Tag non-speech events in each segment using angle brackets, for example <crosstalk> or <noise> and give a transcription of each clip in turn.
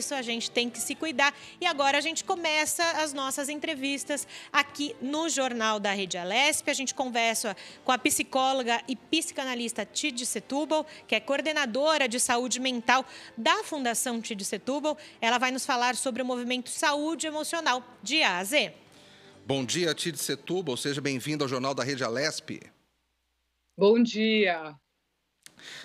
Isso a gente tem que se cuidar. E agora a gente começa as nossas entrevistas aqui no Jornal da Rede Alesp. A gente conversa com a psicóloga e psicanalista Tid Setúbal, que é coordenadora de saúde mental da Fundação Tid Setúbal. Ela vai nos falar sobre o movimento Saúde Emocional de A a Z. Bom dia, Tid Setúbal. Seja bem-vindo ao Jornal da Rede Alesp. Bom dia.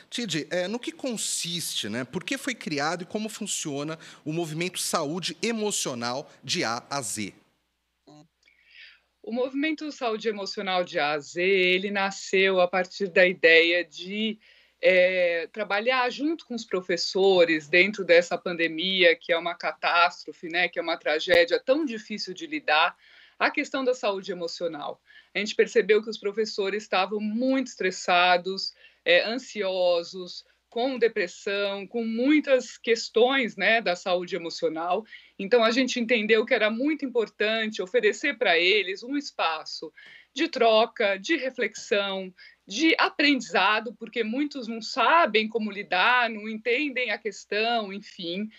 Tid, é, no que consiste, né? Por que foi criado e como funciona o movimento Saúde Emocional de A a Z? O movimento Saúde Emocional de A a Z, ele nasceu a partir da ideia de é, trabalhar junto com os professores dentro dessa pandemia, que é uma catástrofe, né, que é uma tragédia tão difícil de lidar, a questão da saúde emocional. A gente percebeu que os professores estavam muito estressados, é, ansiosos, com depressão, com muitas questões né, da saúde emocional. Então, a gente entendeu que era muito importante oferecer para eles um espaço de troca, de reflexão, de aprendizado, porque muitos não sabem como lidar, não entendem a questão, enfim.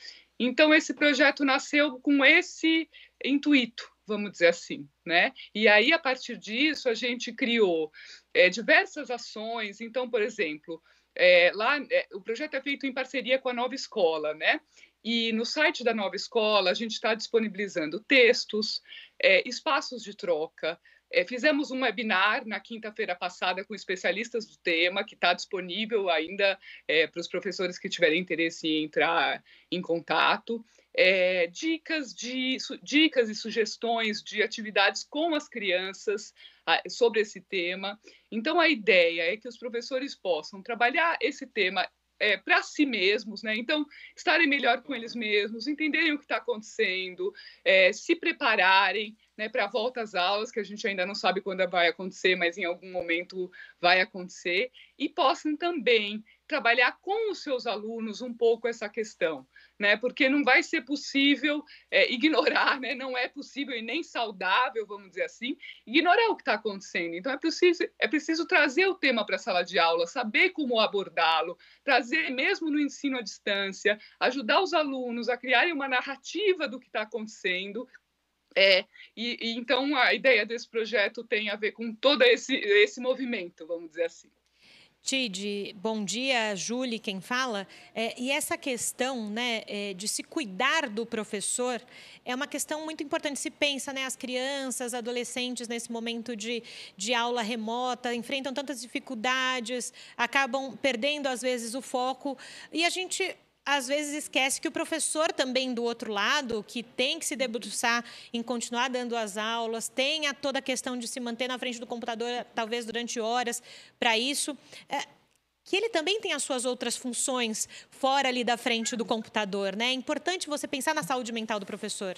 Então, esse projeto nasceu com esse intuito vamos dizer assim, né? E aí, a partir disso, a gente criou é, diversas ações. Então, por exemplo, é, lá é, o projeto é feito em parceria com a Nova Escola, né? E no site da Nova Escola a gente está disponibilizando textos, é, espaços de troca, é, fizemos um webinar na quinta-feira passada com especialistas do tema, que está disponível ainda é, para os professores que tiverem interesse em entrar em contato. É, dicas, de, su, dicas e sugestões de atividades com as crianças a, sobre esse tema. Então, a ideia é que os professores possam trabalhar esse tema é, para si mesmos, né? Então, estarem melhor com eles mesmos, entenderem o que está acontecendo, é, se prepararem né, para a volta às aulas, que a gente ainda não sabe quando vai acontecer, mas em algum momento vai acontecer, e possam também trabalhar com os seus alunos um pouco essa questão, né? Porque não vai ser possível é, <laughs> ignorar, né? Não é possível e nem saudável, vamos dizer assim, ignorar o que está acontecendo. Então é preciso é preciso trazer o tema para a sala de aula, saber como abordá-lo, trazer mesmo no ensino à distância, ajudar os alunos a criarem uma narrativa do que está acontecendo, é, e, e, então a ideia desse projeto tem a ver com todo esse, esse movimento, vamos dizer assim. Tide, bom dia, Julie, quem fala. É, e essa questão né, é, de se cuidar do professor é uma questão muito importante. Se pensa, né, as crianças, adolescentes, nesse momento de, de aula remota, enfrentam tantas dificuldades, acabam perdendo, às vezes, o foco. E a gente às vezes esquece que o professor também do outro lado, que tem que se debruçar em continuar dando as aulas, tem a toda a questão de se manter na frente do computador, talvez durante horas, para isso. É, que ele também tem as suas outras funções fora ali da frente do computador, né? É importante você pensar na saúde mental do professor.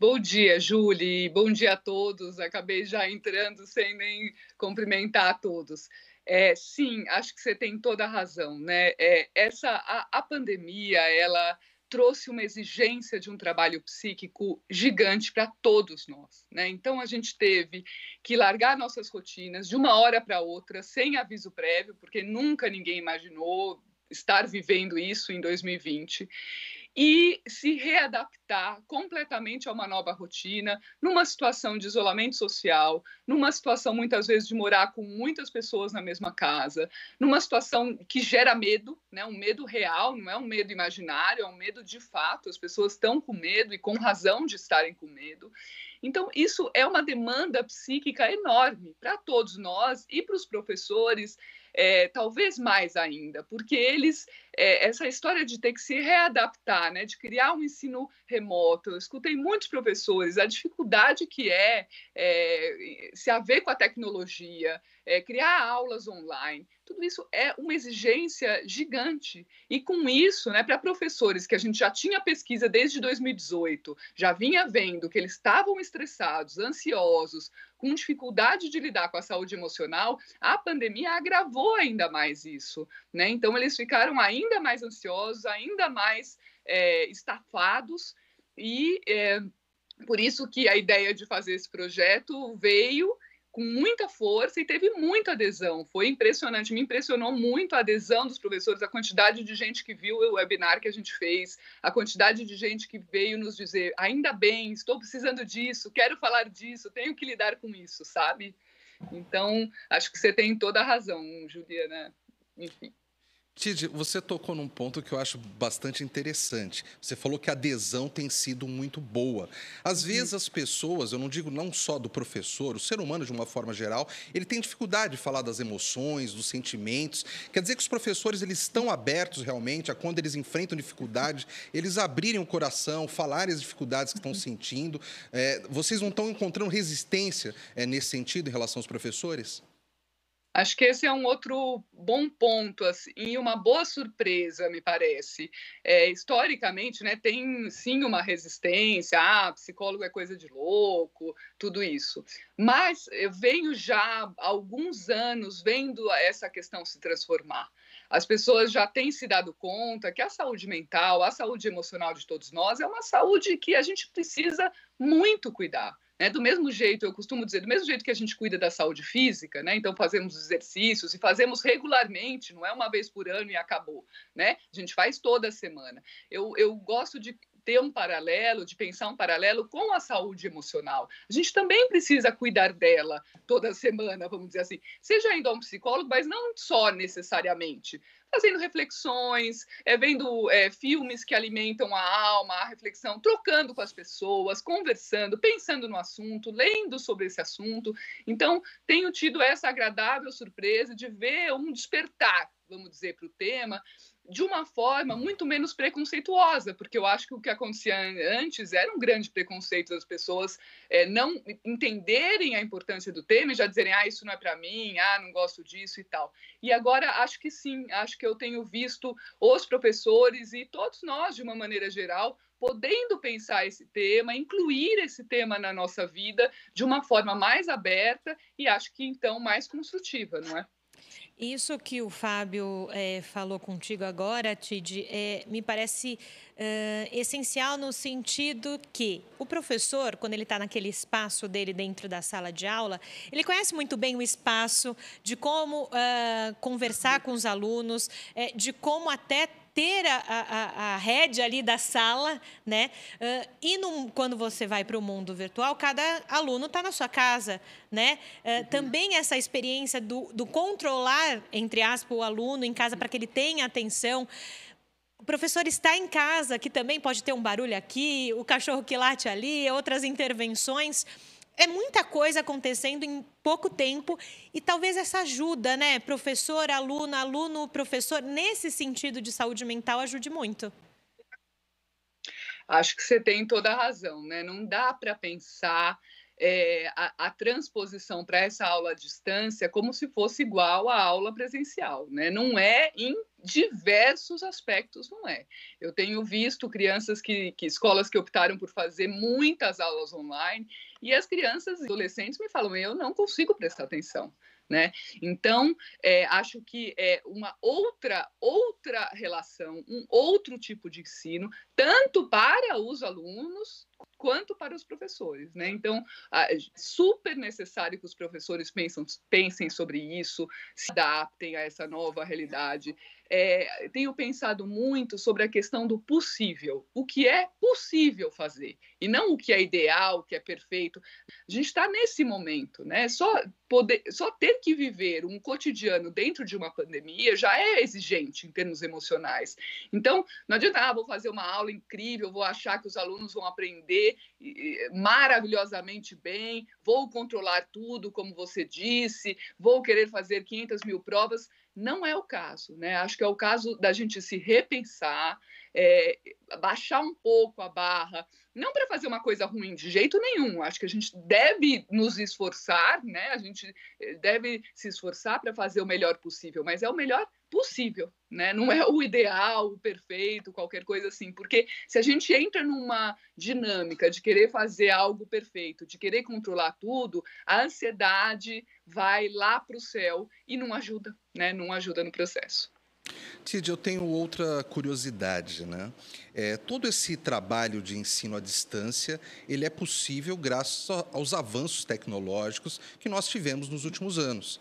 Bom dia, Julie. Bom dia a todos. Acabei já entrando sem nem cumprimentar a todos. É, sim, acho que você tem toda a razão, né? É, essa a, a pandemia, ela trouxe uma exigência de um trabalho psíquico gigante para todos nós. Né? Então, a gente teve que largar nossas rotinas de uma hora para outra, sem aviso prévio, porque nunca ninguém imaginou estar vivendo isso em 2020 e se readaptar completamente a uma nova rotina, numa situação de isolamento social, numa situação muitas vezes de morar com muitas pessoas na mesma casa, numa situação que gera medo, né? Um medo real, não é um medo imaginário, é um medo de fato. As pessoas estão com medo e com razão de estarem com medo. Então, isso é uma demanda psíquica enorme para todos nós e para os professores, é, talvez mais ainda, porque eles, é, essa história de ter que se readaptar, né, de criar um ensino remoto, eu escutei muitos professores, a dificuldade que é, é se haver com a tecnologia, é, criar aulas online. Tudo isso é uma exigência gigante. E com isso, né, para professores que a gente já tinha pesquisa desde 2018, já vinha vendo que eles estavam estressados, ansiosos, com dificuldade de lidar com a saúde emocional, a pandemia agravou ainda mais isso. Né? Então, eles ficaram ainda mais ansiosos, ainda mais é, estafados e. É, por isso que a ideia de fazer esse projeto veio com muita força e teve muita adesão. Foi impressionante, me impressionou muito a adesão dos professores, a quantidade de gente que viu o webinar que a gente fez, a quantidade de gente que veio nos dizer: ainda bem, estou precisando disso, quero falar disso, tenho que lidar com isso, sabe? Então, acho que você tem toda a razão, Juliana. Enfim. Tid, você tocou num ponto que eu acho bastante interessante. Você falou que a adesão tem sido muito boa. Às uhum. vezes as pessoas, eu não digo não só do professor, o ser humano de uma forma geral, ele tem dificuldade de falar das emoções, dos sentimentos. Quer dizer que os professores eles estão abertos realmente a quando eles enfrentam dificuldade, eles abrirem o coração, falarem as dificuldades que estão uhum. sentindo. É, vocês não estão encontrando resistência é, nesse sentido em relação aos professores? Acho que esse é um outro bom ponto assim, e uma boa surpresa, me parece. É, historicamente, né, tem sim uma resistência, ah, psicólogo é coisa de louco, tudo isso. Mas eu venho já há alguns anos vendo essa questão se transformar. As pessoas já têm se dado conta que a saúde mental, a saúde emocional de todos nós é uma saúde que a gente precisa muito cuidar né? Do mesmo jeito, eu costumo dizer, do mesmo jeito que a gente cuida da saúde física, né? então fazemos exercícios e fazemos regularmente, não é uma vez por ano e acabou. Né? A gente faz toda semana. Eu, eu gosto de ter um paralelo, de pensar um paralelo com a saúde emocional. A gente também precisa cuidar dela toda semana, vamos dizer assim. Seja indo a um psicólogo, mas não só necessariamente fazendo reflexões, é, vendo é, filmes que alimentam a alma, a reflexão, trocando com as pessoas, conversando, pensando no assunto, lendo sobre esse assunto. Então, tenho tido essa agradável surpresa de ver um despertar, vamos dizer, para o tema de uma forma muito menos preconceituosa, porque eu acho que o que acontecia antes era um grande preconceito das pessoas é, não entenderem a importância do tema e já dizerem, ah, isso não é para mim, ah, não gosto disso e tal. E agora acho que sim, acho que eu tenho visto os professores e todos nós, de uma maneira geral, podendo pensar esse tema, incluir esse tema na nossa vida de uma forma mais aberta e acho que então mais construtiva, não é? Isso que o Fábio é, falou contigo agora, Tid, é, eh, me parece é, essencial no sentido que o professor, quando ele está naquele espaço dele dentro da sala de aula, ele conhece muito bem o espaço, de como ah, conversar com os alunos, de como até ter a, a, a rédea ali da sala, né? Uh, e no, quando você vai para o mundo virtual, cada aluno está na sua casa, né? Uh, uhum. Também essa experiência do, do controlar, entre aspas, o aluno em casa para que ele tenha atenção. O professor está em casa, que também pode ter um barulho aqui, o cachorro que late ali, outras intervenções é muita coisa acontecendo em pouco tempo e talvez essa ajuda, né, professor, aluno, aluno, professor, nesse sentido de saúde mental ajude muito. Acho que você tem toda a razão, né? Não dá para pensar é, a, a, transposição para essa aula à distância como se fosse igual à aula presencial, né? Não é em diversos aspectos, não é. Eu tenho visto crianças que, que escolas que optaram por fazer muitas aulas online e as crianças e adolescentes me falam: eu não consigo prestar atenção. Né? Então, é, acho que é uma outra outra relação, um outro tipo de ensino, tanto para os alunos quanto para os professores, né? Então, super necessário que os professores pensam, pensem sobre isso, se adaptem a essa nova realidade, é, tenho pensado muito sobre a questão do possível, o que é possível fazer e não o que é ideal, o que é perfeito. A gente está nesse momento, né? Só poder, só ter que viver um cotidiano dentro de uma pandemia já é exigente em termos emocionais. Então, não adianta, ah, vou fazer uma aula incrível, vou achar que os alunos vão aprender maravilhosamente bem, vou controlar tudo, como você disse, vou querer fazer 500 mil provas. Não é o caso, né? Acho que é o caso da gente se repensar, é, baixar um pouco a barra, não para fazer uma coisa ruim de jeito nenhum. Acho que a gente deve nos esforçar, né? A gente eh, deve se esforçar para fazer o melhor possível, mas é o melhor possível possível, né? Não é o ideal, o perfeito, qualquer coisa assim, porque se a gente entra numa dinâmica de querer fazer algo perfeito, de querer controlar tudo, a ansiedade vai lá para o céu e não ajuda, né? Não ajuda no processo. Tid, eu tenho outra curiosidade, né? É, todo esse trabalho de ensino à distância, ele é possível graças aos avanços tecnológicos que nós tivemos nos últimos anos.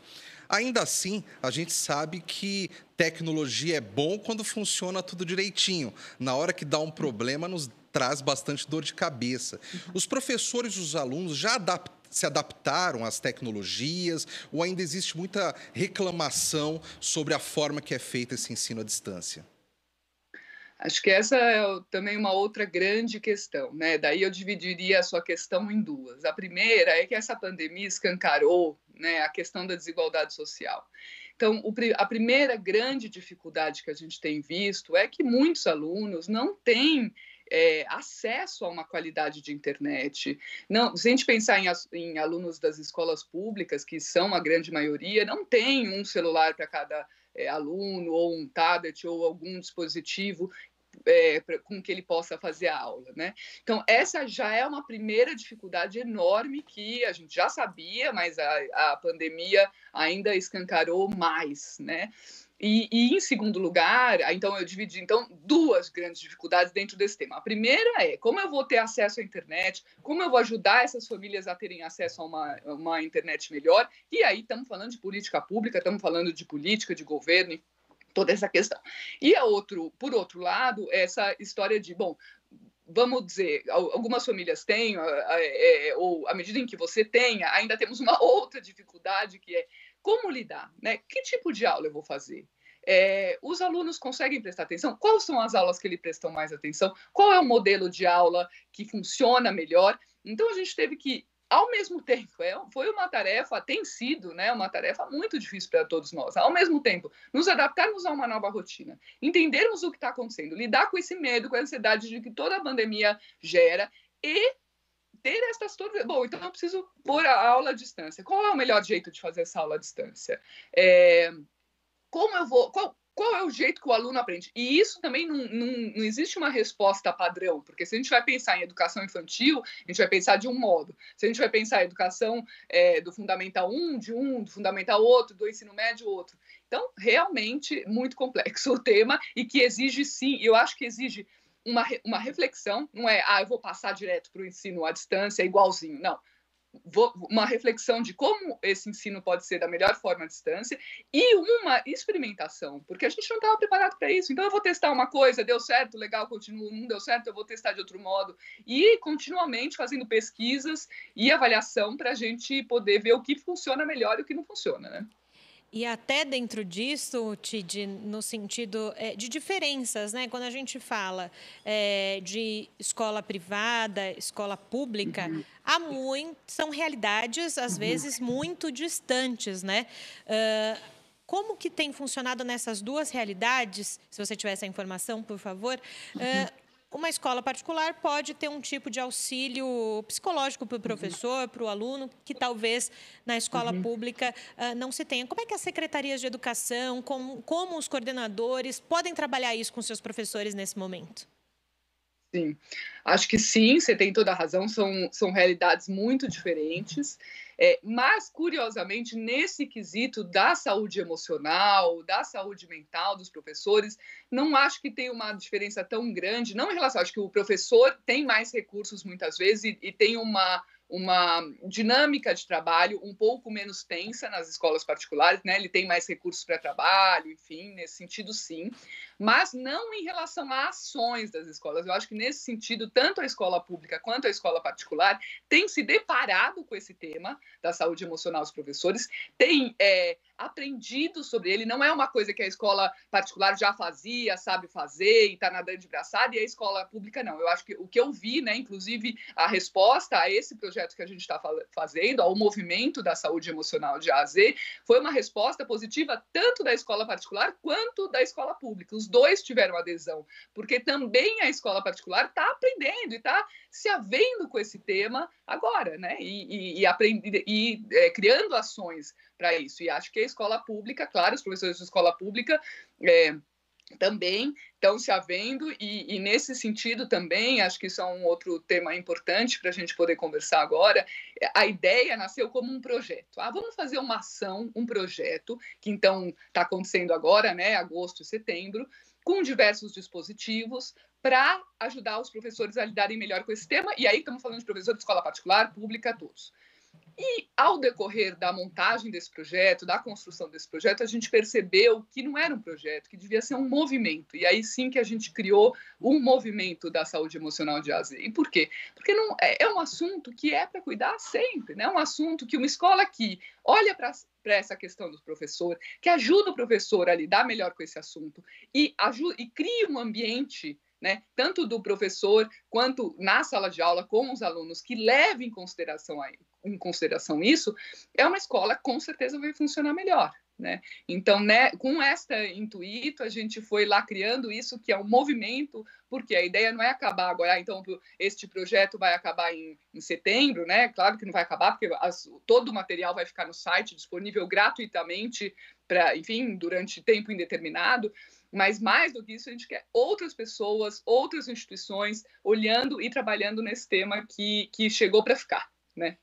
Ainda assim, a gente sabe que tecnologia é bom quando funciona tudo direitinho. Na hora que dá um problema, nos traz bastante dor de cabeça. Uhum. Os professores e os alunos já adaptaram se adaptaram às tecnologias ou ainda existe muita reclamação sobre a forma que é feito esse ensino à distância? Acho que essa é também uma outra grande questão, né? Daí eu dividiria a sua questão em duas. A primeira é que essa pandemia escancarou né, a questão da desigualdade social. Então, a primeira grande dificuldade que a gente tem visto é que muitos alunos não têm é, acesso a uma qualidade de internet. Não, se a gente pensar em, em, alunos das escolas públicas, que são a grande maioria, não tem um celular para cada é, aluno, ou um tablet, ou algum dispositivo é, com que ele possa fazer a aula, né? Então essa já é uma primeira dificuldade enorme que a gente já sabia, mas a, a pandemia ainda escancarou mais, né? E, e, em segundo lugar, então eu dividi então duas grandes dificuldades dentro desse tema. A primeira é como eu vou ter acesso à internet, como eu vou ajudar essas famílias a terem acesso a uma, uma internet melhor. E aí estamos falando de política pública, estamos falando de política, de governo, toda essa questão. E a outro, por outro lado, essa história de, bom, vamos dizer, algumas famílias têm, é, ou à medida em que você tenha, ainda temos uma <laughs> outra dificuldade que é como lidar, né? Que tipo de aula eu vou fazer? É, os alunos conseguem prestar atenção? Quais são as aulas que eles prestam mais atenção? Qual é o modelo de aula que funciona melhor? Então a gente teve que ao mesmo tempo, é, foi uma tarefa, tem sido né, uma tarefa muito difícil para todos nós. Ao mesmo tempo, nos adaptarmos a uma nova rotina, entendermos o que está acontecendo, lidar com esse medo, com a ansiedade de que toda a pandemia gera e ter estas todas. Bom, então eu preciso pôr a aula à distância. Qual é o melhor jeito de fazer essa aula à distância? É, como eu vou. Qual, qual é o jeito que o aluno aprende? E isso também não, não, não, existe uma resposta padrão, porque se a gente vai pensar em educação infantil, a gente vai pensar de um modo. Se a gente vai pensar em educação é, do Fundamental 1, de um, do Fundamental outro, do ensino médio outro. Então, realmente, muito complexo o tema e que exige, sim, eu acho que exige uma, uma reflexão, não é, ah, eu vou passar direto para o ensino à distância, é igualzinho, não uma reflexão de como esse ensino pode ser da melhor forma à distância e uma experimentação, porque a gente não estava preparado para isso. Então, eu vou testar uma coisa, deu certo, legal, continuo, não deu certo, eu vou testar de outro modo. E continuamente fazendo pesquisas e avaliação para a gente poder ver o que funciona melhor e o que não funciona, né? E até dentro disso, Tid, no sentido é, de diferenças, né? Quando a gente fala é, de escola privada, escola pública, uhum. há muito, são realidades às uhum. vezes muito distantes, né? Uh, como que tem funcionado nessas duas realidades? Se você tiver essa informação, por favor, uh, uma escola particular pode ter um tipo de auxílio psicológico para o professor, uhum. para o aluno, que talvez na escola uhum. pública uh, não se tenha. Como é que as secretarias de educação, como, como os coordenadores podem trabalhar isso com seus professores nesse momento? Sim, acho que sim, você tem toda a razão, são, são realidades muito diferentes. É, mas, curiosamente, nesse quesito da saúde emocional, da saúde mental dos professores, não acho que tenha uma diferença tão grande. Não em relação, acho que o professor tem mais recursos muitas vezes e, e tem uma uma dinâmica de trabalho um pouco menos tensa nas escolas particulares, né? Ele tem mais recursos para trabalho, enfim, nesse sentido sim, mas não em relação a ações das escolas. Eu acho que nesse sentido, tanto a escola pública quanto a escola particular tem se deparado com esse tema da saúde emocional dos professores, tem é, aprendido sobre ele, não é uma coisa que a escola particular já fazia, sabe fazer e está nadando de braçada, e a escola pública não. Eu acho que o que eu vi, né, inclusive a resposta a esse projeto projeto que a gente está fazendo, ao movimento da saúde emocional de AZ, foi uma resposta positiva tanto da escola particular quanto da escola pública. Os dois tiveram adesão, porque também a escola particular está aprendendo e está se havendo com esse tema agora, né? E, e, e, e é, criando ações para isso. E acho que a escola pública, claro, os professores de escola pública. É, também estão se havendo e, e, nesse sentido também acho que isso é um outro tema importante para a gente poder conversar agora a ideia nasceu como um projeto ah vamos fazer uma ação um projeto que então está acontecendo agora né agosto e setembro com diversos dispositivos para ajudar os professores a lidarem melhor com esse tema e aí estamos falando de professor de escola particular pública todos e ao decorrer da montagem desse projeto, da construção desse projeto, a gente percebeu que não era um projeto, que devia ser um movimento. E aí sim que a gente criou um movimento da saúde emocional de AZ. E por quê? Porque não, é, é um assunto que é para cuidar sempre, né? É um assunto que uma escola que olha para essa questão do professor, que ajuda o professor a lidar melhor com esse assunto e, ajuda, e cria um ambiente né, tanto do professor quanto na sala de aula com os alunos, que leve em consideração a ele em consideração isso, é uma escola que com certeza vai funcionar melhor. Né? Então, né, com esta intuito, a gente foi lá criando isso que é um movimento, porque a ideia não é acabar agora, ah, então este projeto vai acabar em, em, setembro, né? Claro que não vai acabar, porque as, todo o material vai ficar no site disponível gratuitamente para, enfim, durante tempo indeterminado. Mas mais do que isso, a gente quer outras pessoas, outras instituições olhando e trabalhando nesse tema que, que chegou para ficar, né?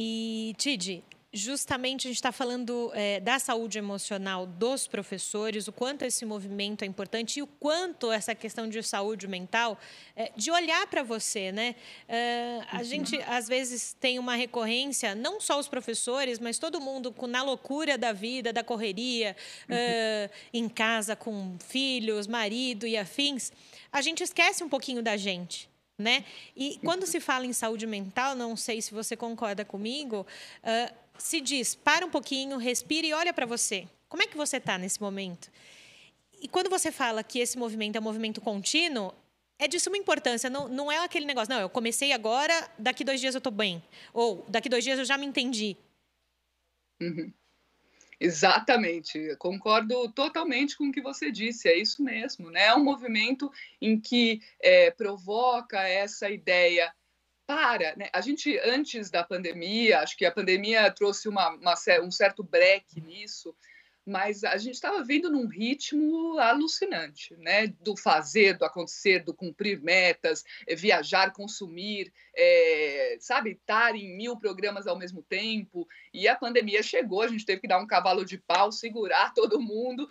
E, Tid, justamente a gente está falando é, da saúde emocional dos professores, o quanto esse movimento é importante e o quanto essa questão de saúde mental, é, de olhar para você, né? É, a uhum. gente, às vezes, tem uma recorrência, não só os professores, mas todo mundo na loucura da vida, da correria, uhum. é, em casa com filhos, marido e afins, a gente esquece um pouquinho da gente né? E quando se fala em saúde mental, não sei se você concorda comigo, uh, se diz, para um pouquinho, respire e olha para você. Como é que você está nesse momento? E quando você fala que esse movimento é um movimento contínuo, é de suma importância. Não, não é aquele negócio, não, eu comecei agora, daqui dois dias eu estou bem. Ou daqui dois dias eu já me entendi. Uhum. Exatamente, concordo totalmente com o que você disse, é isso mesmo, né? É um movimento em que é, provoca essa ideia para, né? A gente antes da pandemia, acho que a pandemia trouxe uma, uma, um certo breque nisso, mas a gente estava vindo num ritmo alucinante, né? Do fazer, do acontecer, do cumprir metas, eh, viajar, consumir, é, sabe, estar em mil programas ao mesmo tempo. E a pandemia chegou, a gente teve que dar um cavalo de pau, segurar <laughs> todo mundo,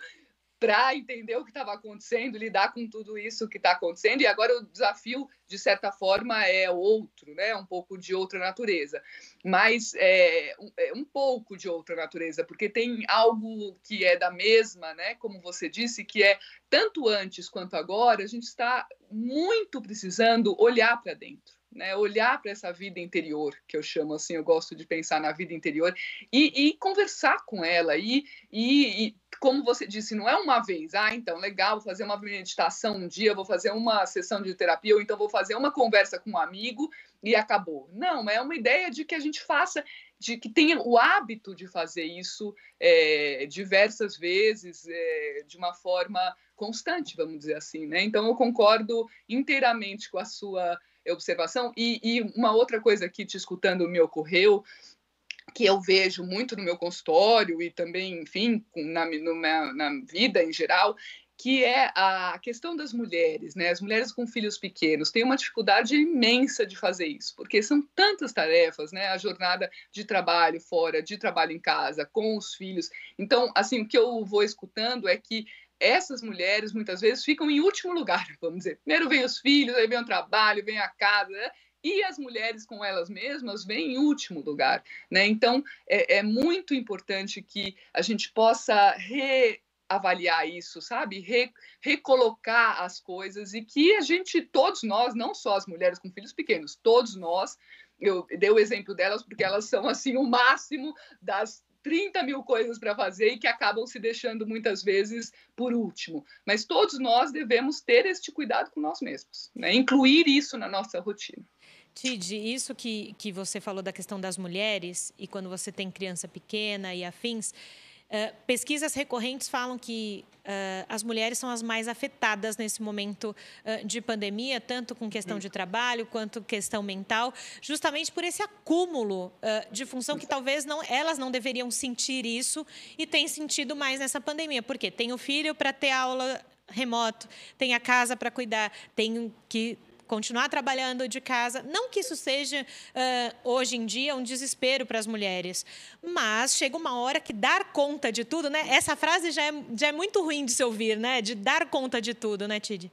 para entender o que estava acontecendo, lidar com tudo isso que está acontecendo. E agora o desafio, de certa forma, é outro, né? Um pouco de outra natureza, mas é, um, é um pouco de outra natureza, porque tem algo que é da mesma, né? Como você disse, que é tanto antes quanto agora a gente está muito precisando olhar para dentro né? Olhar para essa vida interior, que eu chamo assim, eu gosto de pensar na vida interior, e, e conversar com ela. E, e, e, como você disse, não é uma vez, ah, então, legal, vou fazer uma meditação um dia, vou fazer uma sessão de terapia, ou então vou fazer uma conversa com um amigo e acabou. Não, é uma ideia de que a gente faça, de que tenha o hábito de fazer isso é, diversas vezes, é, de uma forma constante, vamos dizer assim, né? Então, eu concordo inteiramente com a sua observação. E, e uma outra coisa que te escutando me ocorreu que eu vejo muito no meu consultório e também, enfim, na, na, na, vida em geral, que é a questão das mulheres, né? As mulheres com filhos pequenos têm uma dificuldade imensa de fazer isso, porque são tantas tarefas, né? A jornada de trabalho fora, de trabalho em casa, com os filhos. Então, assim, o que eu vou escutando é que essas mulheres muitas vezes ficam em último lugar, <laughs> vamos dizer. Primeiro vem os filhos, aí vem o trabalho, vem a casa, né? e as mulheres com elas mesmas vêm em último lugar. Né? Então, é, é, muito importante que a gente possa reavaliar isso, sabe? Re, recolocar as coisas e que a gente, todos nós, não só as mulheres com filhos pequenos, todos nós, eu dei o exemplo delas porque elas são assim o máximo das 30 mil coisas para fazer e que acabam se deixando muitas vezes por último. Mas todos nós devemos ter este cuidado com nós mesmos, né? incluir isso na nossa rotina. Tid, isso que, que você falou da questão das mulheres e quando você tem criança pequena e afins, eh, pesquisas recorrentes falam que uh, as mulheres são as mais afetadas nesse momento uh, de pandemia, tanto com questão hum. de trabalho quanto questão mental, justamente por esse acúmulo de função que talvez não, elas não deveriam sentir isso e tem sentido mais nessa pandemia, porque tem o filho para ter aula remoto, tem a casa para cuidar, tem que continuar trabalhando de casa. Não que isso seja, uh, hoje em dia, um desespero para as mulheres, mas chega uma hora que dar conta de tudo, né? Essa frase já é, já é muito ruim de se ouvir, né? De dar conta de tudo, né, Tid?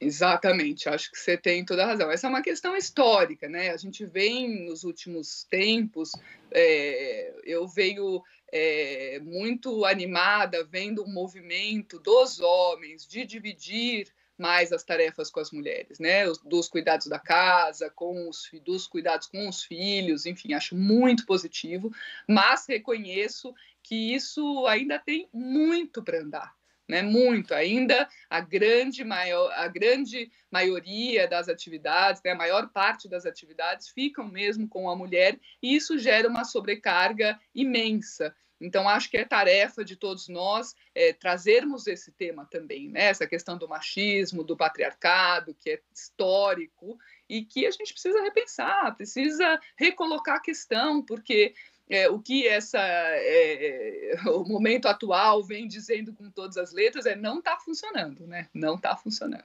Exatamente, acho que você tem toda a razão. Essa é uma questão histórica, né? A gente vem nos últimos tempos, é, eu venho é, muito animada vendo o movimento dos homens de dividir mais as tarefas com as mulheres, né? Dos cuidados da casa, com os, dos cuidados com os filhos, enfim, acho muito positivo, mas reconheço que isso ainda tem muito para andar, né? Muito ainda a grande maior, a grande maioria das atividades, né? a maior parte das atividades ficam mesmo com a mulher e isso gera uma sobrecarga imensa. Então, acho que é tarefa de todos nós é, trazermos esse tema também, né? essa questão do machismo, do patriarcado, que é histórico e que a gente precisa repensar, precisa recolocar a questão, porque é, o que essa é, é o momento atual vem dizendo com todas as letras é não está funcionando, né? Não está funcionando.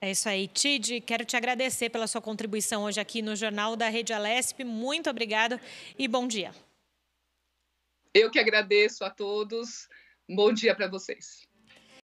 É isso aí, Tid. Quero te agradecer pela sua contribuição hoje aqui no Jornal da Rede Alesp. Muito obrigado e bom dia. Eu que agradeço a todos. Bom dia para vocês.